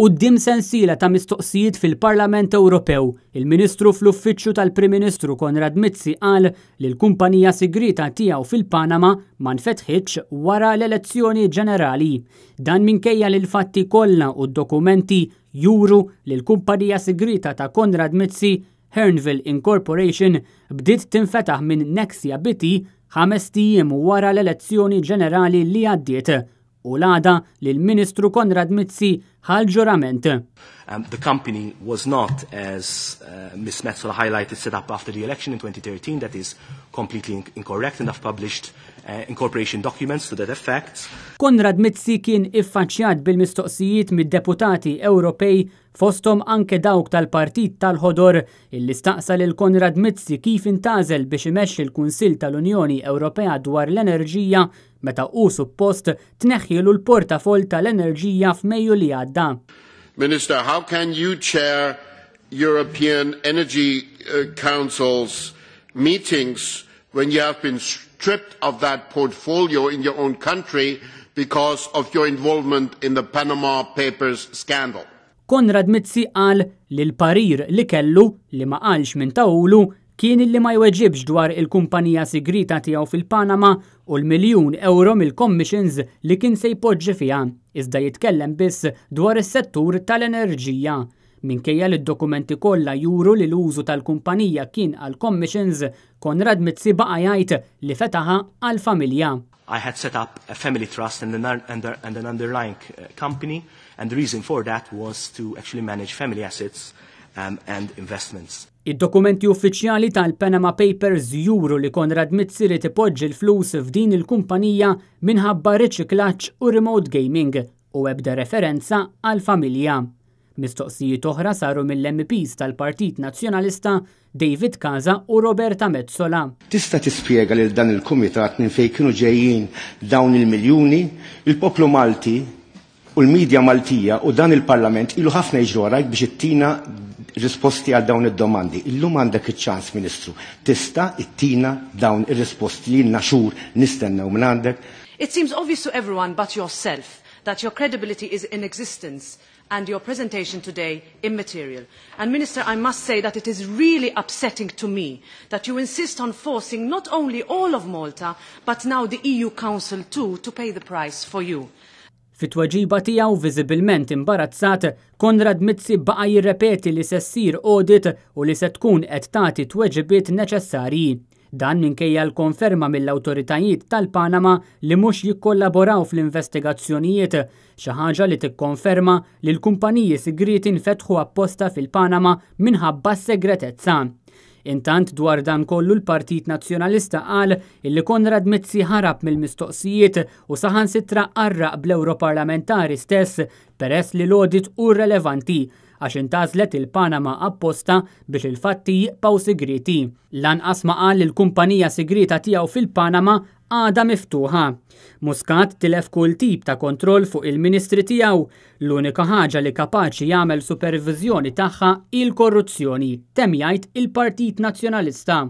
U d-dim sensila ta' mistoqsijiet fil-Parlament Ewropew, il-Ministru fl-Uffiċċju tal-Prim Ministru Konrad Mizzi qal li l-kumpanija sigrita tiegħu fil-Panama ma nfetħitx wara l-elezzjoni ġenerali. Dan minkejja l fatti kollha u d-dokumenti juru li l-kumpanija sigrita ta' Konrad Mizzi Hernville Incorporation bdiet tinfetaħ minn Nexia Biti ħames tiem wara l-elezzjoni ġenerali li għaddiet u l-għada li l-Ministru Konrad Mizzi għal-ġurament. Um, the company was not, as uh, Ms. Metzola highlighted, set up after the election in 2013. That is completely incorrect, and I've published uh, incorporation documents to that effect. Konrad Mitzi kien iffaċjat bil-mistoqsijiet mid-deputati Ewropej fostom anke dawk tal-partit tal-ħodor illi staqsal il Konrad Mitzi kif intazel biex imexxi l-Kunsil tal-Unjoni Ewropea dwar l-enerġija meta u suppost tneħħilu l-portafol tal-enerġija f'Mejju li għadda dan. Minister, how can you chair European Energy uh, Council's meetings when you have been stripped of that portfolio in your own country because of your involvement in the Panama Papers scandal? Konrad Mizzi qal li l-parir li kellu li ma qalx minn tawlu kien li ma jweġibx dwar il-kumpanija sigrita tiegħu fil-Panama u l-miljun euro mill-commissions li kien se jpoġġi fiha iżda jitkellem biss dwar is-settur tal-enerġija. Minkejja li d-dokumenti kollha juru li l-użu tal-kumpanija kien għal commissions, Konrad Mitzi baqa jgħid li fetaħa għal familja. I had set up a family trust and an, and, and an underlying uh, company and the reason for that was to actually manage family assets um, and investments. Id-dokumenti uffiċjali tal-Panama Papers juru li Konrad Mitzir tipoġġi l-flus f'din il-kumpanija minħabba riċiklaċ u remote gaming u ebda referenza għal familja. Mistoqsijiet oħra saru mill-MPs tal-Partit Nazzjonalista David Kaza u Roberta Mezzola. Tista' tispjega lil dan il-kumitat minn fejn kienu ġejjin dawn il-miljuni, il-poplu Malti u l-medja Maltija u dan il-Parlament ilu ħafna jġru biex ittina risposti għal dawn id-domandi. Illum għandek iċ-ċans, Ministru, tista' ittina dawn ir-risposti li naxur nistennew minn għandek. It seems obvious to everyone but yourself that your credibility is in existence and your presentation today immaterial. And Minister, I must say that it is really upsetting to me that you insist on forcing not only all of Malta, but now the EU Council too, to pay the price for you. Fit-tweġiba tiegħu viżibilment imbarazzat, Konrad Mizzi baqa' jirrepeti li se ssir audit u li se tkun qed tagħti tweġibiet neċessarji. Dan minkejja l-konferma mill-awtoritajiet tal-Panama li mhux jikkollaboraw fl-investigazzjonijiet, xi ħaġa li tikkonferma li l-kumpaniji sigriti nfetħu apposta fil-Panama minħabba s segretezza. Intant dwar dan kollu l-Partit Nazzjonalista qal illi Konrad Mizzi ħarab mill-mistoqsijiet u saħan sitra qarraq bl-Europarlamentari stess peress li l-odit u relevanti għax intażlet il-Panama apposta biex il-fatti jibqaw sigriti. Lanqas ma qal il-kumpanija sigrita tiegħu fil-Panama għada miftuħa. Muscat tilef kull tip ta' kontroll fuq il-ministri tijaw, l-unika ħaġa li kapaċi jagħmel supervizjoni tagħha il-korruzzjoni, temjajt il-Partit Nazzjonalista.